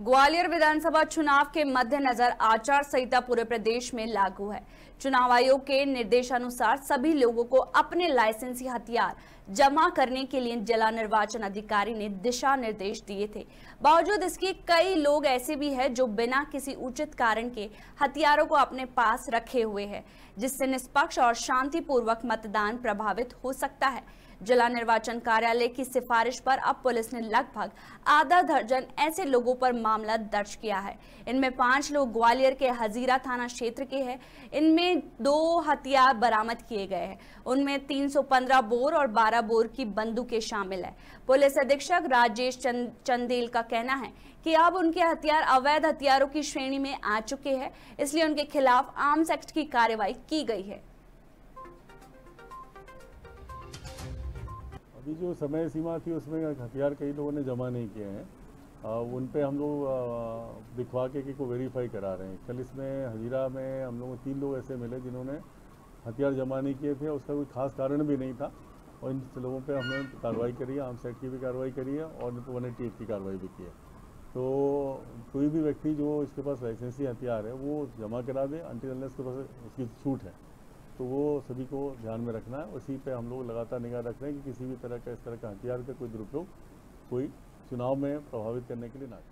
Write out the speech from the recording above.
ग्वालियर विधानसभा चुनाव के मद्देनजर आचार संहिता पूरे प्रदेश में लागू है चुनाव आयोग के निर्देशानुसार सभी लोगों को अपने लाइसेंसी हथियार जमा करने के लिए जिला निर्वाचन अधिकारी ने दिशा निर्देश दिए थे बावजूद इसके कई लोग ऐसे भी हैं जो बिना किसी उचित कारण के हथियारों को अपने पास रखे हुए है जिससे निष्पक्ष और शांतिपूर्वक मतदान प्रभावित हो सकता है जिला निर्वाचन कार्यालय की सिफारिश पर अब पुलिस ने लगभग आधा दर्जन ऐसे लोगों पर मामला दर्ज किया है इनमें पांच लोग ग्वालियर के हजीरा थाना क्षेत्र के हैं इनमें दो हथियार बरामद किए गए हैं उनमें 315 बोर और 12 बोर की बंदूकें शामिल है पुलिस अधीक्षक राजेश चंद, चंदेल का कहना है कि अब उनके हथियार अवैध हथियारों की श्रेणी में आ चुके हैं इसलिए उनके खिलाफ आर्म्स एक्ट की कार्रवाई की गई है अभी जो समय सीमा थी उसमें हथियार कई लोगों ने जमा नहीं किए हैं उन पे हम लोग दिखवा के कि को वेरीफाई करा रहे हैं कल इसमें हजीरा में हम लोगों को तीन लोग ऐसे मिले जिन्होंने हथियार जमा नहीं किए थे उसका कोई खास कारण भी नहीं था और इन लोगों पे हमने कार्रवाई करी है आर्म सेट की भी कार्रवाई करी है और वन एटी की कार्रवाई भी की है तो कोई भी व्यक्ति जो इसके पास लाइसेंसी हथियार है वो जमा करा दे अंटी उसके पास उसकी छूट है तो वो सभी को ध्यान में रखना है उसी पे हम लोग लगातार निगाह रख रहे हैं कि किसी भी तरह का इस तरह का हथियार का कोई दुरुपयोग कोई चुनाव में प्रभावित करने के लिए ना